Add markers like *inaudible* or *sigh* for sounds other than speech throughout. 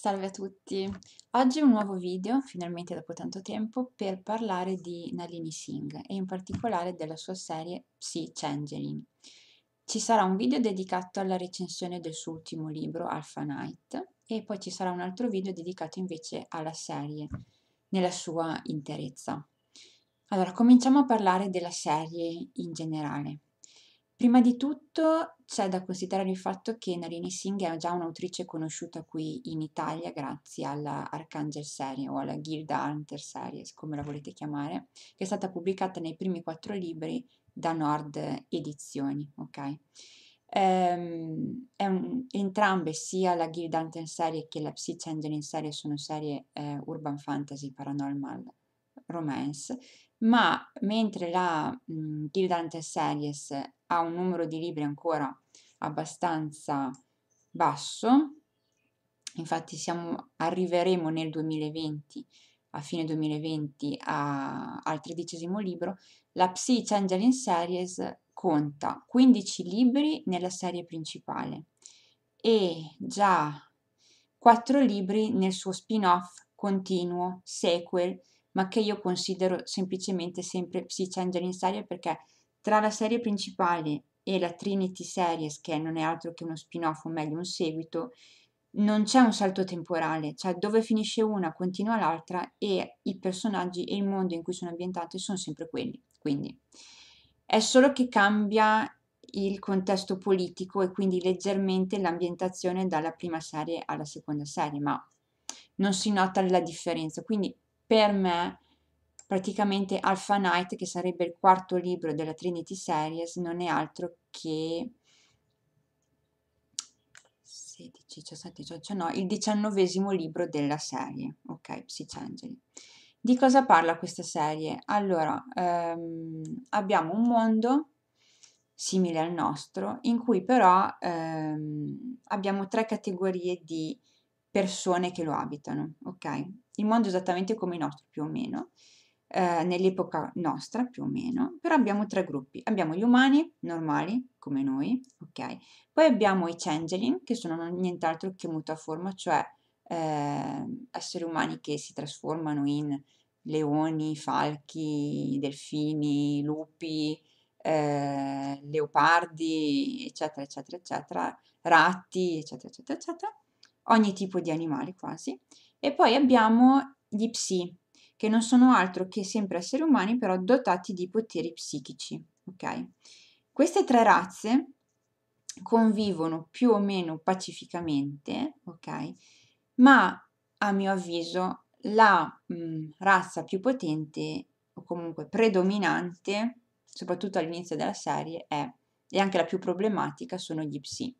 Salve a tutti! Oggi un nuovo video, finalmente dopo tanto tempo, per parlare di Nalini Singh e in particolare della sua serie Psy Changeling. Ci sarà un video dedicato alla recensione del suo ultimo libro, Alpha Night, e poi ci sarà un altro video dedicato invece alla serie nella sua interezza. Allora, cominciamo a parlare della serie in generale. Prima di tutto c'è da considerare il fatto che Narini Singh è già un'autrice conosciuta qui in Italia grazie alla Archangel serie o alla Gilda Hunter series, come la volete chiamare, che è stata pubblicata nei primi quattro libri da Nord Edizioni, ok? Um, un, entrambe, sia la Gilda Hunter serie che la Psych Angel in serie, sono serie eh, urban fantasy, paranormal romance, ma mentre la mh, mhmm, Gildante Series ha un numero di libri ancora abbastanza basso, infatti siamo, arriveremo nel 2020, a fine 2020, a, al tredicesimo libro, la Psy Changeling Series conta 15 libri nella serie principale e già 4 libri nel suo spin-off continuo, sequel, ma che io considero semplicemente sempre Psy Changer in serie perché tra la serie principale e la Trinity Series, che non è altro che uno spin-off o meglio un seguito, non c'è un salto temporale, cioè dove finisce una continua l'altra e i personaggi e il mondo in cui sono ambientati sono sempre quelli. Quindi è solo che cambia il contesto politico e quindi leggermente l'ambientazione dalla prima serie alla seconda serie, ma non si nota la differenza. Quindi per me praticamente Alpha Knight, che sarebbe il quarto libro della Trinity Series, non è altro che 16, 17, 18, no, il diciannovesimo libro della serie, ok, Psicangeli. Di cosa parla questa serie? Allora, ehm, abbiamo un mondo simile al nostro, in cui però ehm, abbiamo tre categorie di persone che lo abitano, ok? il mondo esattamente come il nostro più o meno, eh, nell'epoca nostra più o meno, però abbiamo tre gruppi. Abbiamo gli umani, normali, come noi, ok? Poi abbiamo i changeling, che sono nient'altro che mutaforma, cioè eh, esseri umani che si trasformano in leoni, falchi, delfini, lupi, eh, leopardi, eccetera, eccetera, eccetera, ratti, eccetera, eccetera, eccetera, ogni tipo di animali quasi. E poi abbiamo gli psi, che non sono altro che sempre esseri umani, però dotati di poteri psichici. Okay? Queste tre razze convivono più o meno pacificamente, okay? ma a mio avviso la mh, mm, razza più potente o comunque predominante, soprattutto all'inizio della serie, è, e anche la più problematica, sono gli psi,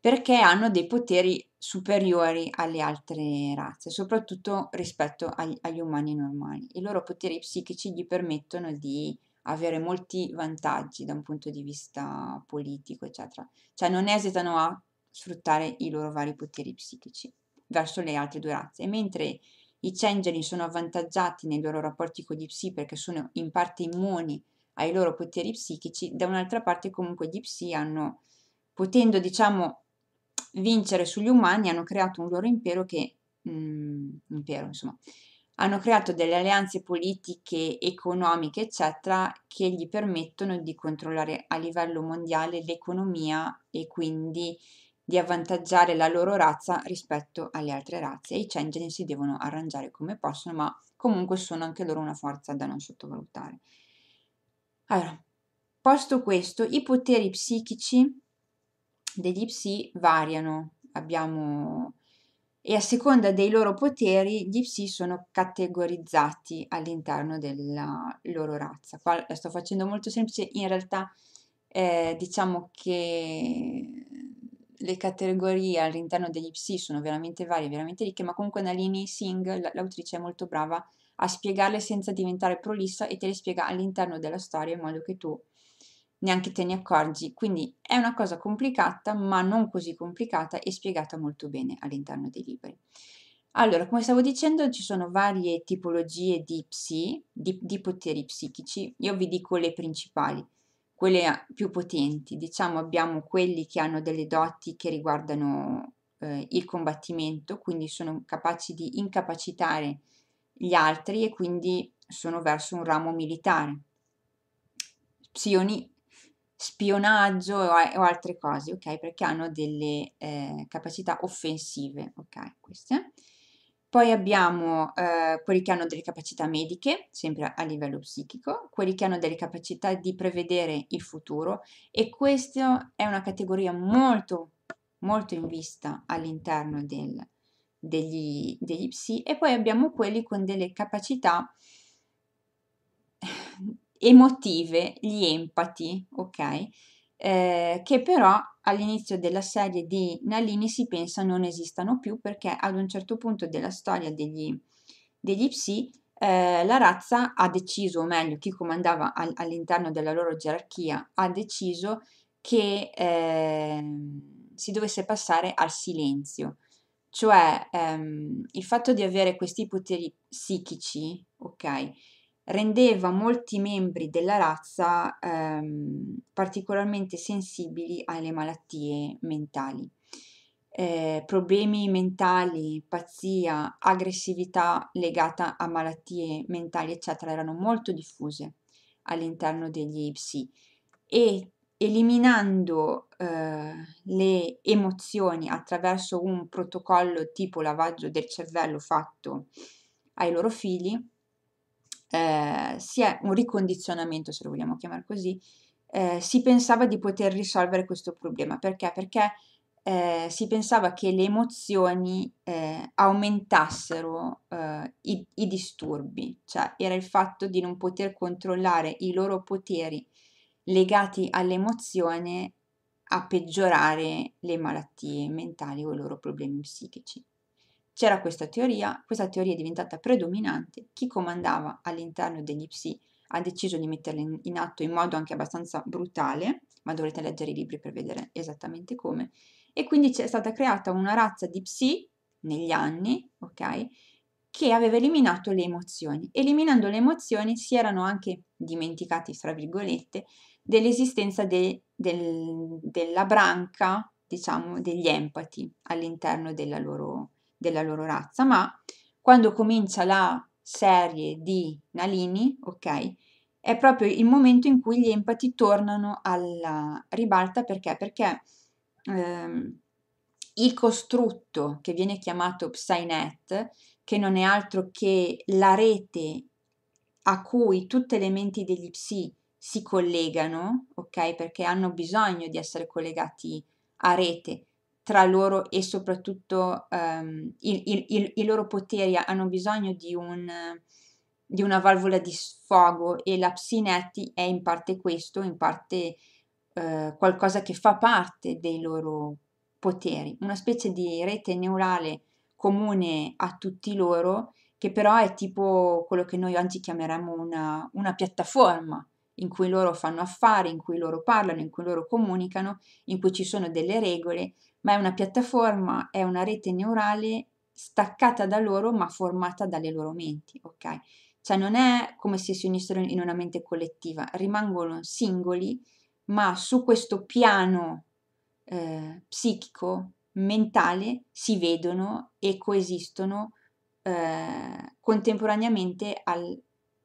perché hanno dei poteri superiori alle altre razze, soprattutto rispetto agli, agli, umani normali. I loro poteri psichici gli permettono di avere molti vantaggi da un punto di vista politico, eccetera. Cioè non esitano a sfruttare i loro vari poteri psichici verso le altre due razze, e mentre i Changeling sono avvantaggiati nei loro rapporti con gli psi perché sono in parte immuni ai loro poteri psichici, da un'altra parte comunque gli psi hanno, potendo diciamo vincere sugli umani hanno creato un loro impero che, mh, mm, impero, insomma, hanno creato delle alleanze politiche, economiche, eccetera, che gli permettono di controllare a livello mondiale l'economia e quindi di avvantaggiare la loro razza rispetto alle altre razze. E i Changeling si devono arrangiare come possono, ma comunque sono anche loro una forza da non sottovalutare. Allora, posto questo, i poteri psichici dei Deep variano abbiamo... e a seconda dei loro poteri gli Psi sono categorizzati all'interno della loro razza. Qua la sto facendo molto semplice, in realtà eh, diciamo che le categorie all'interno degli psi sono veramente varie, veramente ricche, ma comunque Nalini Singh, l'autrice, è molto brava a spiegarle senza diventare prolissa e te le spiega all'interno della storia in modo che tu neanche te ne accorgi. Quindi è una cosa complicata, ma non così complicata e spiegata molto bene all'interno dei libri. Allora, come stavo dicendo, ci sono varie tipologie di psi, di, di poteri psichici. Io vi dico le principali, quelle più potenti. Diciamo abbiamo quelli che hanno delle doti che riguardano eh, il combattimento, quindi sono capaci di incapacitare gli altri e quindi sono verso un ramo militare. Psioni spionaggio o, altre cose, ok? Perché hanno delle eh, capacità offensive, ok? Queste. Poi abbiamo eh, quelli che hanno delle capacità mediche, sempre a livello psichico, quelli che hanno delle capacità di prevedere il futuro e questa è una categoria molto, molto in vista all'interno del, degli, degli psi. E poi abbiamo quelli con delle capacità emotive, gli empati, ok? Eh, che però all'inizio della serie di Nalini si pensa non esistano più perché ad un certo punto della storia degli, degli psi eh, la razza ha deciso, o meglio chi comandava al, all'interno della loro gerarchia ha deciso che eh, si dovesse passare al silenzio, cioè ehm, il fatto di avere questi poteri psichici, ok? rendeva molti membri della razza ehm, particolarmente sensibili alle malattie mentali. Eh, problemi mentali, pazzia, aggressività legata a malattie mentali, eccetera, erano molto diffuse all'interno degli Ipsi e eliminando eh, le emozioni attraverso un protocollo tipo lavaggio del cervello fatto ai loro figli, eh, è un ricondizionamento, se lo vogliamo chiamare così, eh, si pensava di poter risolvere questo problema. Perché? Perché eh, si pensava che le emozioni eh, aumentassero eh, i, i disturbi, cioè era il fatto di non poter controllare i loro poteri legati all'emozione a peggiorare le malattie mentali o i loro problemi psichici. C'era questa teoria, questa teoria è diventata predominante, chi comandava all'interno degli psi ha deciso di metterla in, in atto in modo anche abbastanza brutale, ma dovrete leggere i libri per vedere esattamente come, e quindi c'è stata creata una razza di psi negli anni, ok? che aveva eliminato le emozioni. Eliminando le emozioni si erano anche dimenticati, tra virgolette, dell'esistenza de, del, della branca, diciamo, degli empati all'interno della loro della loro razza, ma quando comincia la serie di Nalini, ok, è proprio il momento in cui gli empati tornano alla ribalta perché? Perché ehm, il costrutto che viene chiamato Psynet, che non è altro che la rete a cui tutte le menti degli psi si collegano, ok? Perché hanno bisogno di essere collegati a rete tra loro e soprattutto um, il, il, i loro poteri hanno bisogno di, un, di, una valvola di sfogo e la Psinetti è in parte questo, in parte uh, qualcosa che fa parte dei loro poteri, una specie di rete neurale comune a tutti loro che però è tipo quello che noi oggi chiameremmo una, una piattaforma in cui loro fanno affari, in cui loro parlano, in cui loro comunicano, in cui ci sono delle regole, ma è una piattaforma, è una rete neurale staccata da loro ma formata dalle loro menti, ok? Cioè non è come se si unissero in una mente collettiva, rimangono singoli, ma su questo piano eh, psichico, mentale, si vedono e coesistono eh, contemporaneamente al,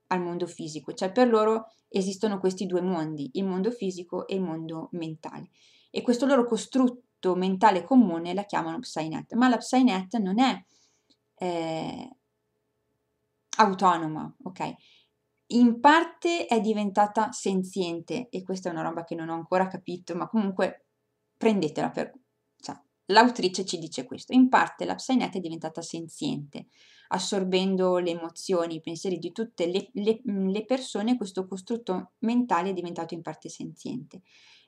al mondo fisico. Cioè per loro esistono questi due mondi, il mondo fisico e il mondo mentale. E questo loro costrutto concetto mentale comune la chiamano Psynet, ma la Psynet non è eh, autonoma, ok? In parte è diventata senziente e questa è una roba che non ho ancora capito, ma comunque prendetela per... Cioè, l'autrice ci dice questo, in parte la Psynet è diventata senziente, assorbendo le emozioni, i pensieri di tutte le, le, le persone, questo costrutto mentale è diventato in parte senziente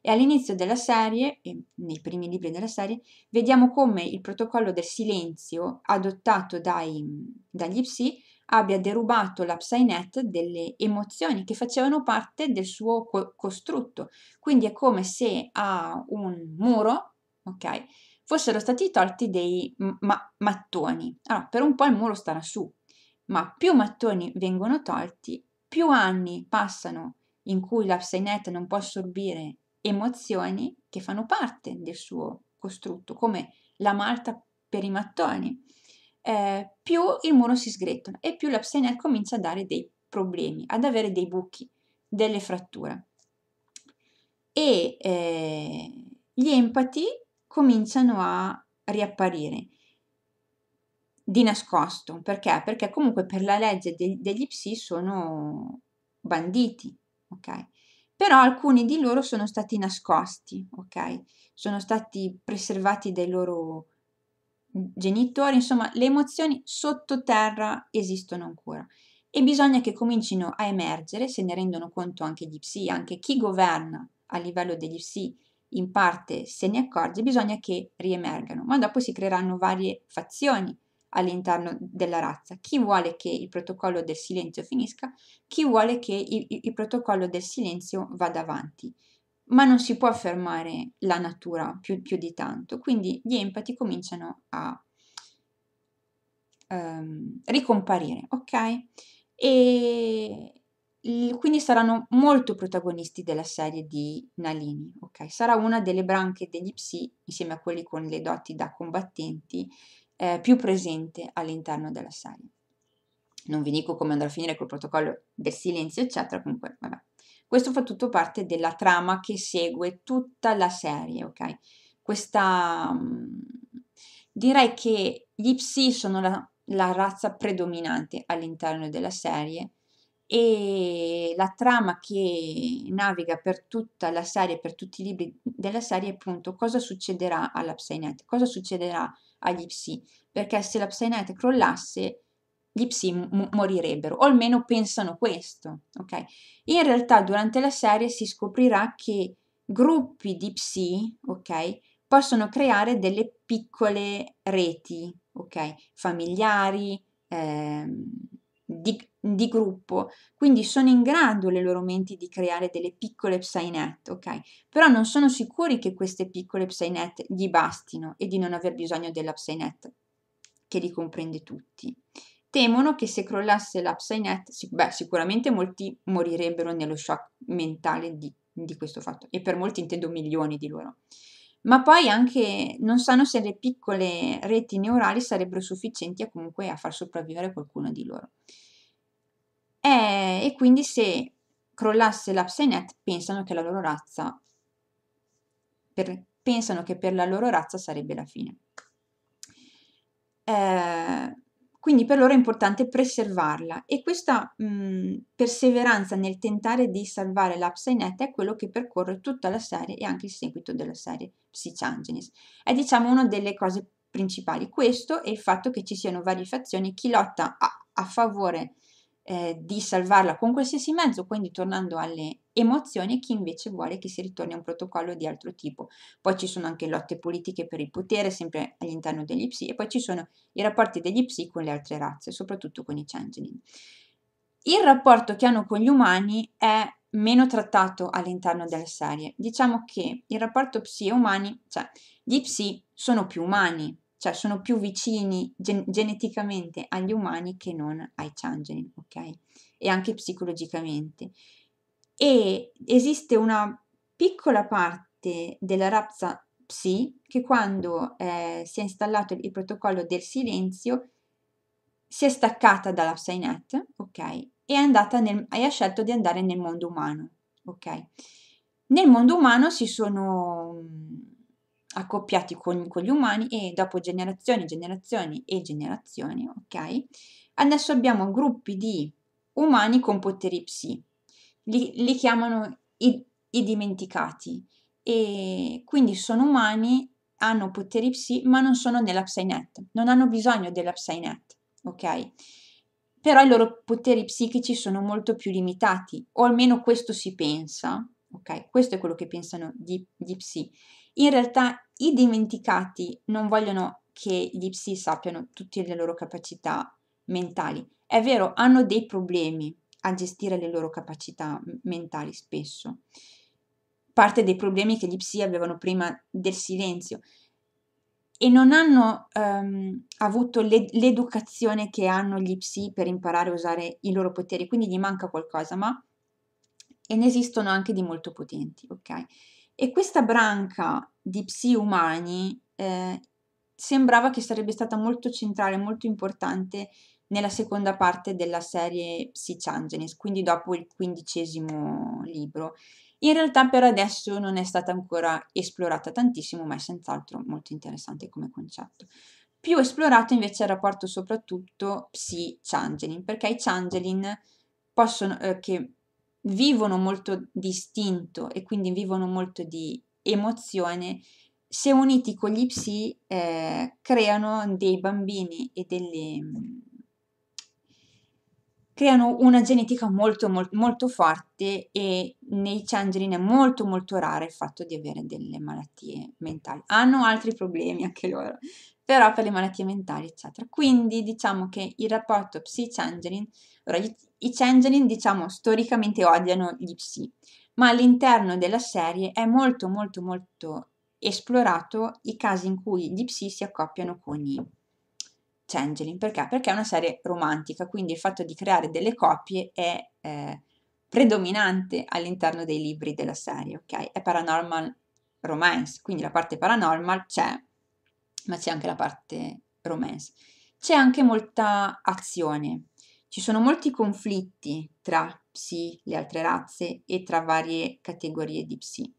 e all'inizio della serie, nei primi libri della serie, vediamo come il protocollo del silenzio adottato dai, dagli psi abbia derubato la Psynet delle emozioni che facevano parte del suo co- costrutto. Quindi è come se a un muro, ok, fossero stati tolti dei ma- mattoni. Allora, per un po' il muro starà su, ma più mattoni vengono tolti, più anni passano in cui la Psynet non può assorbire emozioni che fanno parte del suo costrutto, come la malta per i mattoni, eh, più il muro si sgretola e più l'abstinenza comincia a dare dei problemi, ad avere dei buchi, delle fratture. E eh, gli empati cominciano a riapparire di nascosto, perché? Perché comunque per la legge de- degli psi sono banditi, ok? però alcuni di loro sono stati nascosti, ok? Sono stati preservati dai loro genitori, insomma, le emozioni sottoterra esistono ancora e bisogna che comincino a emergere, se ne rendono conto anche gli psi, anche chi governa a livello degli psi in parte se ne accorge, bisogna che riemergano, ma dopo si creeranno varie fazioni all'interno della razza, chi vuole che il protocollo del silenzio finisca, chi vuole che il, il protocollo del silenzio vada avanti. Ma non si può fermare la natura più, più di tanto, quindi gli empati cominciano a um, ricomparire, ok? E, quindi saranno molto protagonisti della serie di Nalini, ok? Sarà una delle branche degli psi, insieme a quelli con le doti da combattenti, eh, più presente all'interno della sala. Non vi dico come andrà a finire col protocollo del silenzio, eccetera, comunque, vabbè. Questo fa tutto parte della trama che segue tutta la serie, ok? Questa... Mm, direi che gli psi sono la, la razza predominante all'interno della serie e la trama che naviga per tutta la serie, per tutti i libri della serie, è appunto cosa succederà alla Psynet, cosa succederà agli psi, perché se la Psy crollasse gli psi m- morirebbero, o almeno pensano questo, ok? In realtà durante la serie si scoprirà che gruppi di psi, ok, possono creare delle piccole reti, ok? Familiari, ehm, di, di, gruppo, quindi sono in grado le loro menti di creare delle piccole psynet, ok? Però non sono sicuri che queste piccole psynet gli bastino e di non aver bisogno della psynet che li comprende tutti. Temono che se crollasse la psynet, sic- beh, sicuramente molti morirebbero nello shock mentale di, di questo fatto, e per molti intendo milioni di loro ma poi anche non sanno se le piccole reti neurali sarebbero sufficienti a comunque a far sopravvivere qualcuno di loro. E, eh, e quindi se crollasse l'Apsenet pensano che la loro razza per, pensano che per la loro razza sarebbe la fine. Eh, quindi per loro è importante preservarla e questa mh, mhmm, perseveranza nel tentare di salvare la Psynet è quello che percorre tutta la serie e anche il seguito della serie Psychangenes. È diciamo una delle cose principali, questo e il fatto che ci siano varie fazioni, chi lotta a, a favore eh, di salvarla con qualsiasi mezzo, quindi tornando alle emozioni, chi invece vuole che si ritorni a un protocollo di altro tipo. Poi ci sono anche lotte politiche per il potere, sempre all'interno degli psi, e poi ci sono i rapporti degli psi con le altre razze, soprattutto con i changeling. Il rapporto che hanno con gli umani è meno trattato all'interno della serie. Diciamo che il rapporto psi e umani, cioè gli psi sono più umani cioè sono più vicini gen- geneticamente agli umani che non ai changeling, ok? E anche psicologicamente. E esiste una piccola parte della razza psi che quando eh, si è installato il protocollo del silenzio si è staccata dalla Psynet, ok? E, nel, e ha scelto di andare nel mondo umano, ok? Nel mondo umano si sono accoppiati con, con gli umani e dopo generazioni, generazioni e generazioni, ok? Adesso abbiamo gruppi di umani con poteri psi, li, li chiamano i, i dimenticati e quindi sono umani hanno poteri psi ma non sono nella Psynet, non hanno bisogno della Psynet, ok? Però i loro poteri psichici sono molto più limitati, o almeno questo si pensa, ok? Questo è quello che pensano di, di psi. In realtà i dimenticati non vogliono che gli psi sappiano tutte le loro capacità mentali. È vero, hanno dei problemi a gestire le loro capacità mentali spesso. Parte dei problemi che gli psi avevano prima del silenzio e non hanno um, avuto le, l'educazione che hanno gli psi per imparare a usare i loro poteri, quindi gli manca qualcosa, ma e ne esistono anche di molto potenti, ok? E questa branca di psi umani eh, sembrava che sarebbe stata molto centrale, molto importante nella seconda parte della serie Psychangenes, quindi dopo il quindicesimo libro. In realtà per adesso non è stata ancora esplorata tantissimo, ma è senz'altro molto interessante come concetto. Più esplorato invece è il rapporto soprattutto psi-changeling, perché i changeling possono, eh, che vivono molto distinto e quindi vivono molto di emozione, se uniti con gli psi eh, creano dei bambini e delle mm, creano una genetica molto, molto, molto forte e nei changeling è molto molto raro il fatto di avere delle malattie mentali. Hanno altri problemi anche loro, però per le malattie mentali eccetera. Quindi diciamo che il rapporto psi-changeling allora, i changeling, diciamo, storicamente odiano gli psi, ma all'interno della serie è molto, molto, molto esplorato i casi in cui gli psi si accoppiano con i changeling. Perché? Perché è una serie romantica, quindi il fatto di creare delle coppie è eh, predominante all'interno dei libri della serie, ok? È paranormal romance, quindi la parte paranormal c'è, ma c'è anche la parte romance. C'è anche molta azione, ci sono molti conflitti tra psi, le altre razze e tra varie categorie di psi.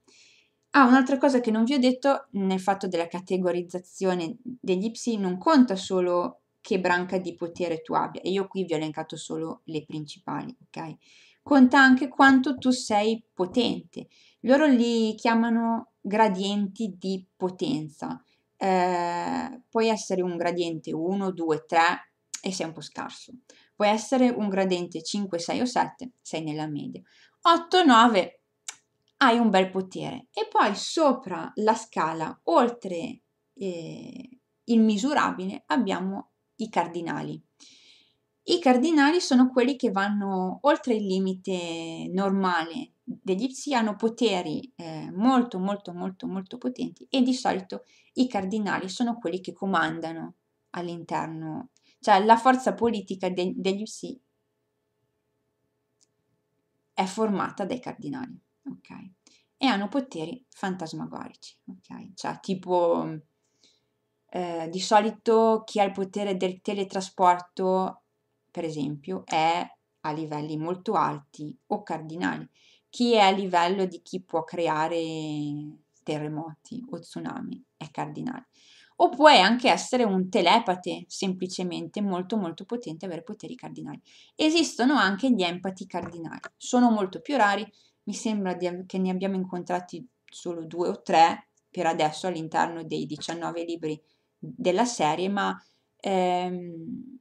Ah, un'altra cosa che non vi ho detto nel fatto della categorizzazione degli psi non conta solo che branca di potere tu abbia, e io qui vi ho elencato solo le principali, ok? Conta anche quanto tu sei potente. Loro li chiamano gradienti di potenza. Eh, puoi essere un gradiente 1, 2, 3 e sei un po' scarso può essere un gradente 5, 6 o 7, sei nella media. 8, 9, hai un bel potere. E poi sopra la scala, oltre eh, il misurabile, abbiamo i cardinali. I cardinali sono quelli che vanno oltre il limite normale degli psi, hanno poteri eh, molto molto molto molto potenti e di solito i cardinali sono quelli che comandano all'interno cioè la forza politica de- degli UC è formata dai cardinali, ok? E hanno poteri fantasmagorici, ok? Cioè tipo eh, di solito chi ha il potere del teletrasporto, per esempio, è a livelli molto alti o cardinali. Chi è a livello di chi può creare terremoti o tsunami è cardinale o puoi anche essere un telepate, semplicemente molto molto potente, avere poteri cardinali. Esistono anche gli empati cardinali, sono molto più rari, mi sembra che ne abbiamo incontrati solo due o tre per adesso all'interno dei 19 libri della serie, ma ehm,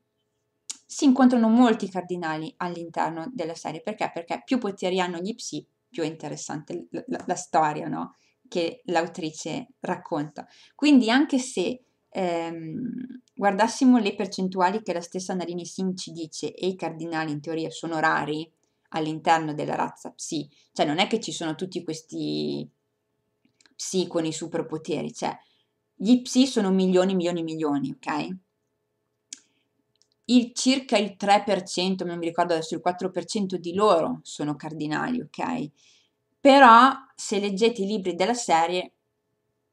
si incontrano molti cardinali all'interno della serie, perché? Perché più poteri hanno gli psi, più è interessante la, la, la storia, no? che l'autrice racconta. Quindi anche se ehm, guardassimo le percentuali che la stessa Narini Singh ci dice e i cardinali in teoria sono rari all'interno della razza psi, cioè non è che ci sono tutti questi psi con i superpoteri, cioè gli psi sono milioni, milioni, milioni, ok? Il, circa il 3%, non mi ricordo adesso il 4% di loro sono cardinali, ok? però se leggete i libri della serie,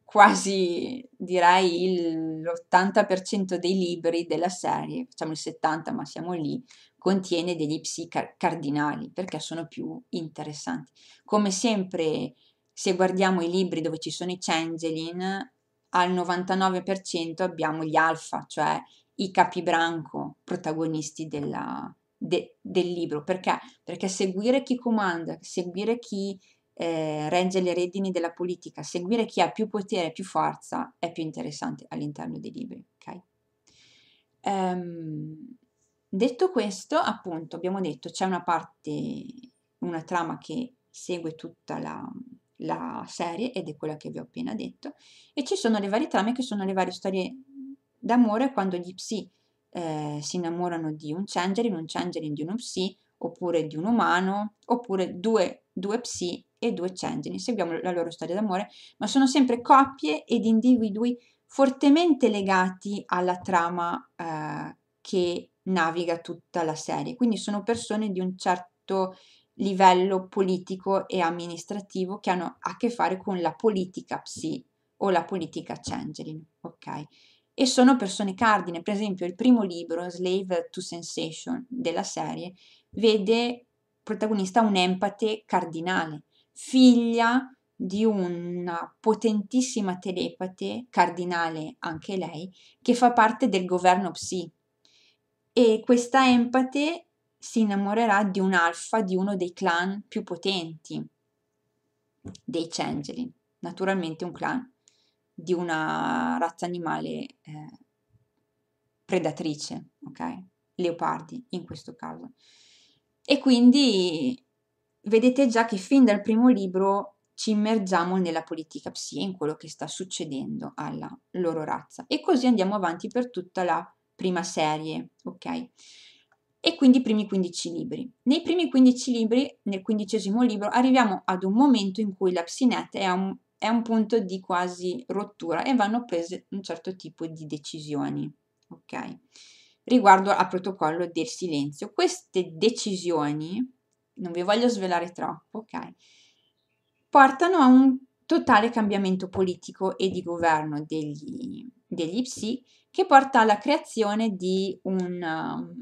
quasi direi l'80% dei libri della serie, facciamo il 70 ma siamo lì, contiene degli psi cardinali perché sono più interessanti. Come sempre, se guardiamo i libri dove ci sono i changeling, al 99% abbiamo gli alfa, cioè i capi branco protagonisti della, de, del libro. Perché? Perché seguire chi comanda, seguire chi eh, regge le redini della politica, seguire chi ha più potere, e più forza è più interessante all'interno dei libri. Okay? Um, detto questo, appunto, abbiamo detto c'è una parte, una trama che segue tutta la, la serie ed è quella che vi ho appena detto e ci sono le varie trame che sono le varie storie d'amore quando gli psi eh, si innamorano di un changeling, un changeling di uno psi oppure di un umano oppure due, due psi e due Cengeni. Seguiamo la loro storia d'amore, ma sono sempre coppie ed individui fortemente legati alla trama eh, che naviga tutta la serie. Quindi sono persone di un certo livello politico e amministrativo che hanno a che fare con la politica psi o la politica Changeling, ok? E sono persone cardine, per esempio il primo libro, Slave to Sensation, della serie, vede protagonista un empate cardinale, figlia di una potentissima telepate, cardinale anche lei, che fa parte del governo Psi. E questa empate si innamorerà di un alfa di uno dei clan più potenti dei Changeling, naturalmente un clan di una razza animale eh, predatrice, ok? Leopardi in questo caso. E quindi vedete già che fin dal primo libro ci immergiamo nella politica psi, in quello che sta succedendo alla loro razza. E così andiamo avanti per tutta la prima serie, ok? E quindi i primi 15 libri. Nei primi 15 libri, nel quindicesimo libro, arriviamo ad un momento in cui la psinette è a un, è un punto di quasi rottura e vanno prese un certo tipo di decisioni, ok? Riguardo al protocollo del silenzio. Queste decisioni non vi voglio svelare troppo, ok? Portano a un totale cambiamento politico e di governo degli, degli Psi che porta alla creazione di una um,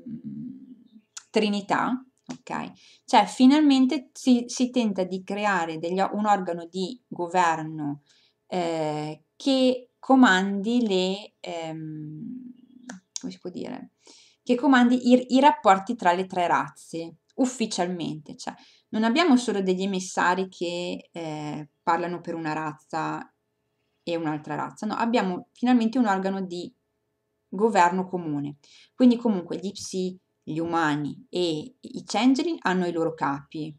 trinità, ok? Cioè finalmente si, si tenta di creare degli, un organo di governo eh, che comandi le... Ehm, come si può dire? Che comandi i, i rapporti tra le tre razze, ufficialmente, cioè non abbiamo solo degli emissari che eh, parlano per una razza e un'altra razza, no, abbiamo finalmente un organo di governo comune. Quindi comunque gli psi, gli umani e i changeling hanno i loro capi,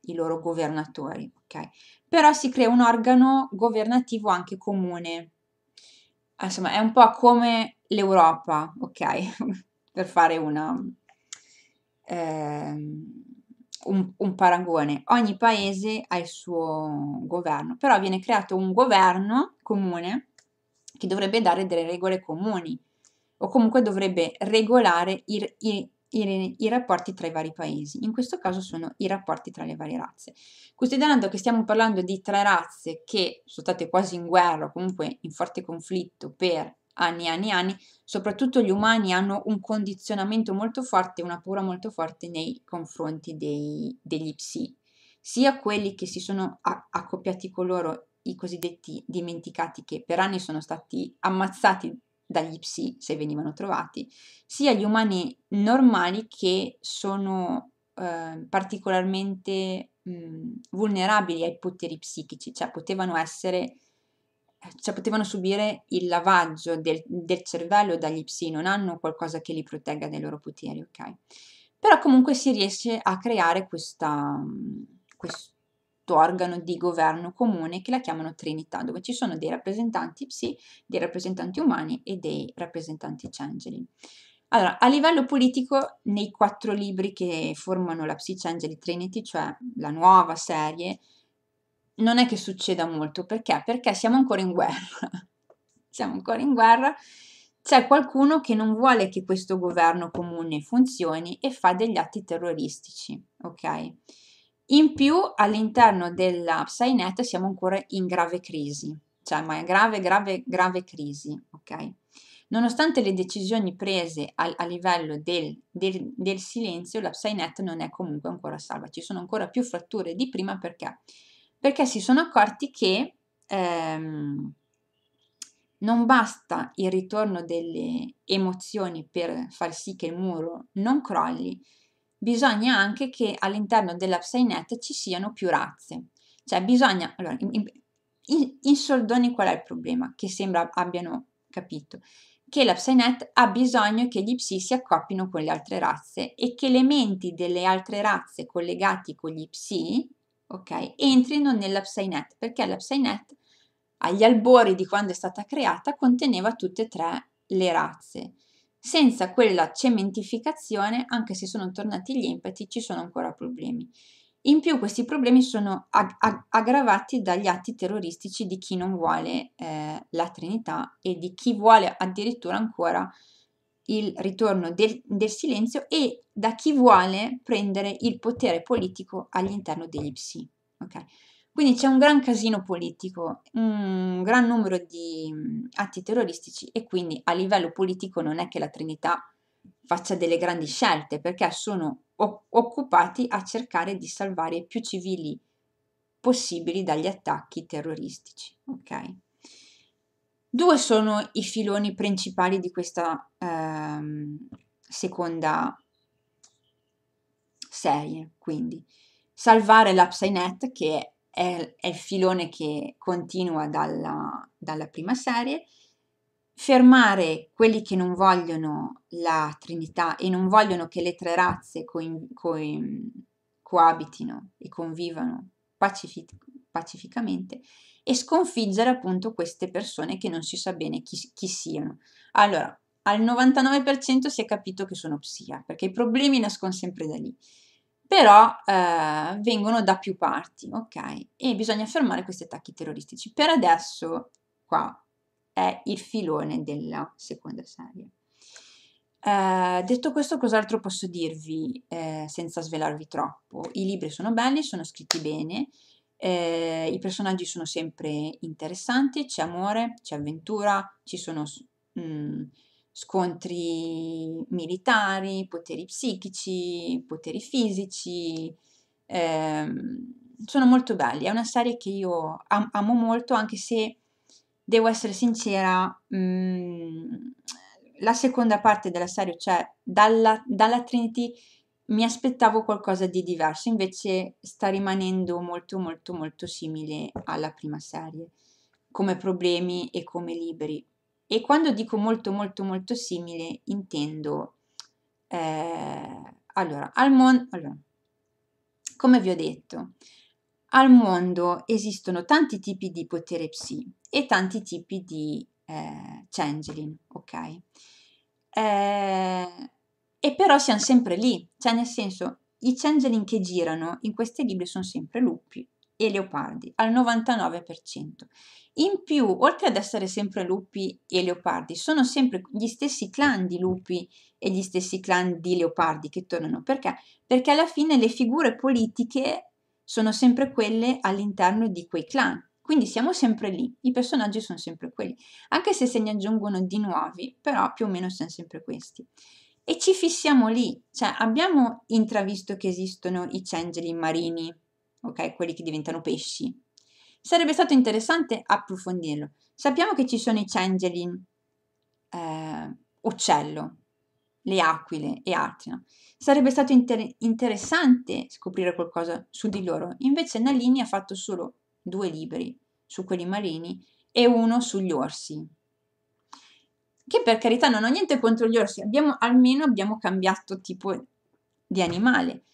i loro governatori, ok? Però si crea un organo governativo anche comune. Insomma, è un po' come l'Europa, ok? *laughs* per fare una, ehm, un, un, paragone. Ogni paese ha il suo governo, però viene creato un governo comune che dovrebbe dare delle regole comuni o comunque dovrebbe regolare i, i, i, i rapporti tra i vari paesi. In questo caso sono i rapporti tra le varie razze. Considerando che stiamo parlando di tre razze che sono state quasi in guerra o comunque in forte conflitto per anni e anni e anni, soprattutto gli umani hanno un condizionamento molto forte, una paura molto forte nei confronti dei, degli psi, sia quelli che si sono accoppiati con loro, i cosiddetti dimenticati che per anni sono stati ammazzati dagli psi se venivano trovati, sia gli umani normali che sono eh, particolarmente mh, mhmm, vulnerabili ai poteri psichici, cioè potevano essere eh, cioè potevano subire il lavaggio del, del cervello dagli psi, non hanno qualcosa che li protegga dai loro poteri, ok? Però comunque si riesce a creare questa, mm, questo organo di governo comune che la chiamano Trinità, dove ci sono dei rappresentanti psi, dei rappresentanti umani e dei rappresentanti Changeling. Allora, a livello politico, nei quattro libri che formano la Psi Changeling Trinity, cioè la nuova serie, non è che succeda molto, perché? Perché siamo ancora in guerra. *laughs* siamo ancora in guerra. C'è qualcuno che non vuole che questo governo comune funzioni e fa degli atti terroristici, ok? In più, all'interno della Psynet siamo ancora in grave crisi, cioè ma è grave, grave, grave crisi, ok? Nonostante le decisioni prese a, a livello del, del, del silenzio, la Psynet non è comunque ancora salva, ci sono ancora più fratture di prima perché? perché si sono accorti che ehm, non basta il ritorno delle emozioni per far sì che il muro non crolli, bisogna anche che all'interno della net ci siano più razze. Cioè bisogna, allora, in, in, in soldoni qual è il problema? Che sembra abbiano capito che la net ha bisogno che gli psi si accoppino con le altre razze e che elementi delle altre razze collegati con gli psi ok? Entrino nella Psynet perché la Psynet agli albori di quando è stata creata conteneva tutte e tre le razze. Senza quella cementificazione, anche se sono tornati gli impeti, ci sono ancora problemi. In più questi problemi sono ag- ag- aggravati dagli atti terroristici di chi non vuole eh, la Trinità e di chi vuole addirittura ancora eh, il ritorno del, del silenzio e da chi vuole prendere il potere politico all'interno degli psi. Okay? Quindi c'è un gran casino politico, un gran numero di mm, atti terroristici e quindi a livello politico non è che la Trinità faccia delle grandi scelte perché sono occupati a cercare di salvare più civili possibili dagli attacchi terroristici. Okay? Due sono i filoni principali di questa ehm, seconda serie, quindi salvare l'UpsiNet che è, è, il filone che continua dalla, dalla prima serie, fermare quelli che non vogliono la Trinità e non vogliono che le tre razze coin, coin, coabitino e convivano pacific, pacificamente e sconfiggere appunto queste persone che non si sa bene chi, chi siano. Allora, al 99% si è capito che sono psia, perché i problemi nascono sempre da lì, però eh, vengono da più parti, ok? E bisogna fermare questi attacchi terroristici. Per adesso, qua, è il filone della seconda serie. Eh, detto questo, cos'altro posso dirvi eh, senza svelarvi troppo? I libri sono belli, sono scritti bene, eh, I personaggi sono sempre interessanti, c'è amore, c'è avventura, ci sono mh, mm, scontri militari, poteri psichici, poteri fisici. Eh, sono molto belli, è una serie che io am- amo molto anche se devo essere sincera, mh, mm, la seconda parte della serie, cioè dalla, dalla Trinity mi aspettavo qualcosa di diverso, invece sta rimanendo molto molto molto simile alla prima serie, come problemi e come libri. E quando dico molto molto molto simile intendo, eh, allora, al mondo, allora, come vi ho detto, al mondo esistono tanti tipi di potere psi e tanti tipi di eh, changeling, ok? Eh, e però siamo sempre lì, cioè nel senso, i changeling che girano in questi libri sono sempre lupi e leopardi, al 99%. In più, oltre ad essere sempre lupi e leopardi, sono sempre gli stessi clan di lupi e gli stessi clan di leopardi che tornano. Perché? Perché alla fine le figure politiche sono sempre quelle all'interno di quei clan. Quindi siamo sempre lì, i personaggi sono sempre quelli, anche se se ne aggiungono di nuovi, però più o meno sono sempre questi e ci fissiamo lì, cioè abbiamo intravisto che esistono i cengeli marini, ok, quelli che diventano pesci. Sarebbe stato interessante approfondirlo. Sappiamo che ci sono i cengeli eh, uccello, le aquile e altri. No? Sarebbe stato inter- interessante scoprire qualcosa su di loro. Invece Nalini ha fatto solo due libri su quelli marini e uno sugli orsi che per carità non ho niente contro gli orsi, abbiamo, almeno abbiamo cambiato tipo di animale.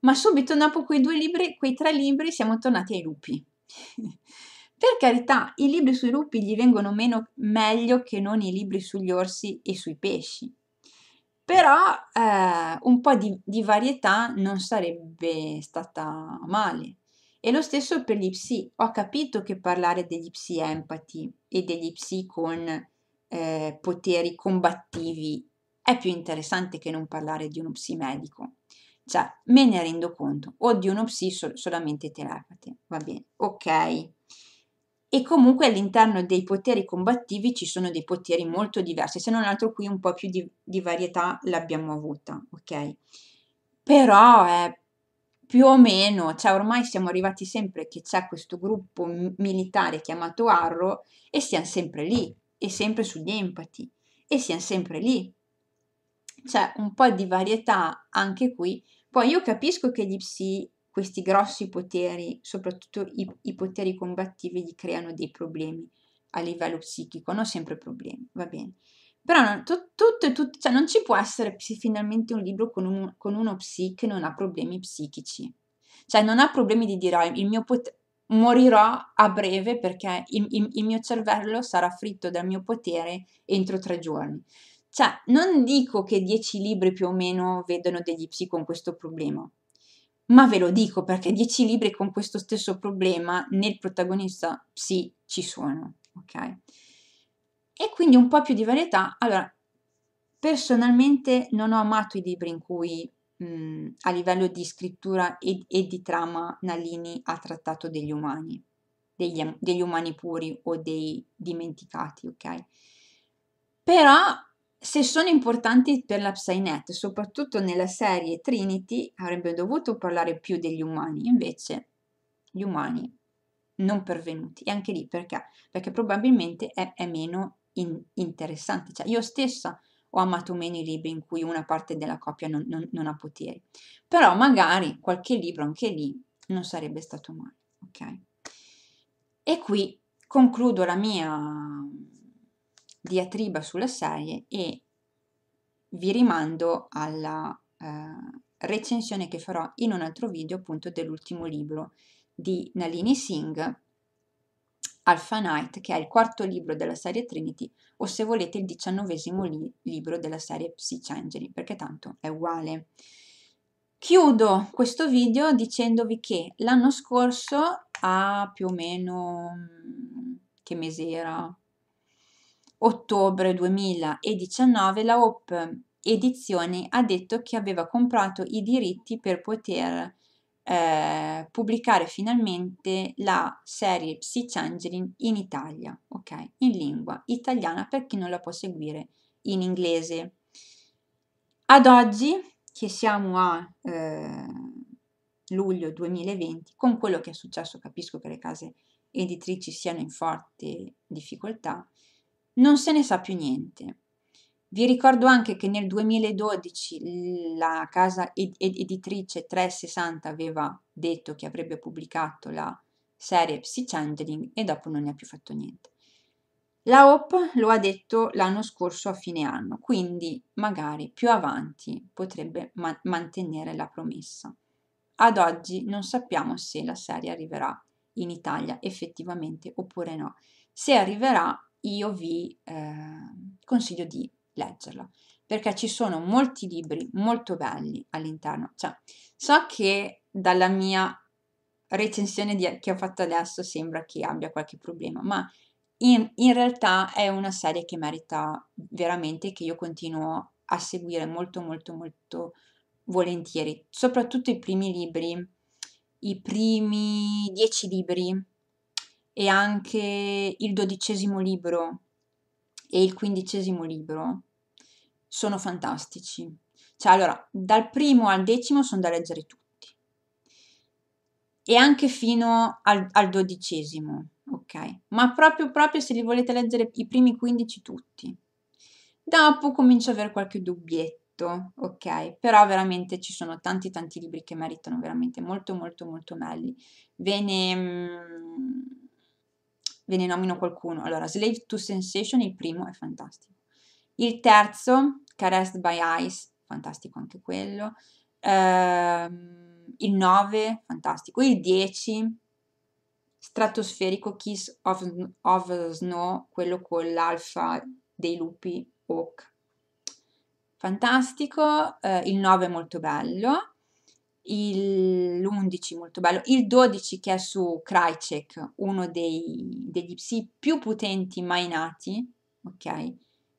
Ma subito dopo quei due libri, quei tre libri, siamo tornati ai lupi. *laughs* per carità, i libri sui lupi gli vengono meno, meglio che non i libri sugli orsi e sui pesci. Però eh, un po' di, di varietà non sarebbe stata male. E lo stesso per gli psi. Ho capito che parlare degli psi empati e degli psi con eh, poteri combattivi, è più interessante che non parlare di uno psi medico. Cioè, me ne rendo conto, o di uno psi sol- solamente telepate, va bene, ok. E comunque all'interno dei poteri combattivi ci sono dei poteri molto diversi, se non altro qui un po' più di, di varietà l'abbiamo avuta, ok? Però è più o meno, cioè ormai siamo arrivati sempre che c'è questo gruppo militare chiamato Arro e siamo sempre lì, e sempre sugli empati e siano sempre lì. C'è un po' di varietà anche qui. Poi io capisco che gli psi, questi grossi poteri, soprattutto i, i poteri combattivi, gli creano dei problemi a livello psichico, hanno sempre problemi, va bene. Però non, tutto, tutto, tutto, cioè non ci può essere finalmente un libro con, un, con uno psi che non ha problemi psichici. Cioè non ha problemi di dire, ah, il mio potere morirò a breve perché il, il, il mio cervello sarà fritto dal mio potere entro tre giorni. Cioè, non dico che dieci libri più o meno vedono degli psi con questo problema, ma ve lo dico perché dieci libri con questo stesso problema nel protagonista psi ci sono, ok? E quindi un po' più di varietà. Allora, personalmente non ho amato i libri in cui mh, mhmm, a livello di scrittura e, e, di trama Nalini ha trattato degli umani, degli, degli umani puri o dei dimenticati, ok? Però se sono importanti per la Psynet, soprattutto nella serie Trinity, avrebbe dovuto parlare più degli umani, invece gli umani non pervenuti. E anche lì perché? Perché probabilmente è, è meno in, interessante. Cioè, io stessa ho amato meno i libri in cui una parte della coppia non, non, non ha poteri. Però magari qualche libro anche lì non sarebbe stato male, ok? E qui concludo la mia diatriba sulla serie e vi rimando alla eh, recensione che farò in un altro video appunto dell'ultimo libro di Nalini Singh Alpha Knight, che è il quarto libro della serie Trinity, o se volete il diciannovesimo li- libro della serie Psychangeli, perché tanto è uguale. Chiudo questo video dicendovi che l'anno scorso, a più o meno, mm, che mese era? Ottobre 2019, la OP Edizioni ha detto che aveva comprato i diritti per poter eh, pubblicare finalmente la serie Psychangeling in Italia, ok? In lingua italiana per chi non la può seguire in inglese. Ad oggi, che siamo a eh, luglio 2020, con quello che è successo capisco che le case editrici siano in forte difficoltà, non se ne sa più niente. Vi ricordo anche che nel 2012 la casa ed- editrice 360 aveva detto che avrebbe pubblicato la serie Psy Changeling e dopo non ne ha più fatto niente. La OP lo ha detto l'anno scorso a fine anno, quindi magari più avanti potrebbe ma- mantenere la promessa. Ad oggi non sappiamo se la serie arriverà in Italia effettivamente oppure no. Se arriverà io vi eh, consiglio di leggerlo, perché ci sono molti libri molto belli all'interno. Cioè, so che dalla mia recensione di, che ho fatto adesso sembra che abbia qualche problema, ma in, in realtà è una serie che merita veramente che io continuo a seguire molto molto molto volentieri, soprattutto i primi libri, i primi dieci libri e anche il dodicesimo libro e il quindicesimo libro sono fantastici. Cioè, allora, dal primo al decimo sono da leggere tutti. E anche fino al, al dodicesimo, ok? Ma proprio, proprio se li volete leggere i primi 15 tutti. Dopo comincio ad avere qualche dubbietto, ok? Però veramente ci sono tanti tanti libri che meritano veramente molto molto molto belli. Ve ne... Mm, ve ne nomino qualcuno. Allora, Slave to Sensation, il primo è fantastico. Il terzo, Caressed by Ice, fantastico anche quello. Uh, il 9, fantastico. Il 10, Stratosferico Kiss of, of Snow, quello con l'alfa dei lupi Oak. Fantastico, uh, il 9 è molto bello, il molto bello, il 12 che è su Krycek, uno dei, degli psi più potenti mai nati, ok?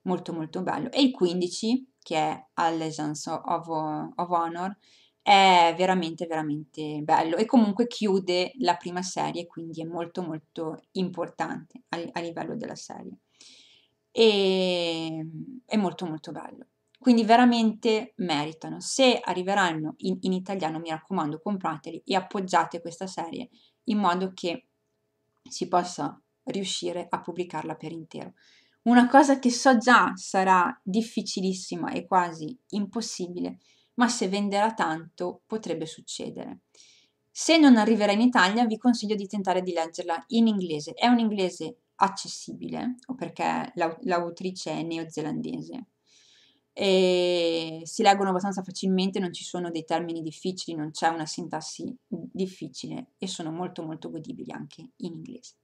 Molto molto bello, e il 15 che è Allegiance of, of Honor, è veramente veramente bello e comunque chiude la prima serie, quindi è molto molto importante a, a livello della serie. E è molto molto bello quindi veramente meritano. Se arriveranno in, in italiano, mi raccomando, comprateli e appoggiate questa serie in modo che si possa riuscire a pubblicarla per intero. Una cosa che so già sarà difficilissima e quasi impossibile, ma se venderà tanto potrebbe succedere. Se non arriverà in Italia vi consiglio di tentare di leggerla in inglese. È un inglese accessibile, perché l'autrice è neozelandese, e si leggono abbastanza facilmente, non ci sono dei termini difficili, non c'è una sintassi difficile e sono molto molto godibili anche in inglese.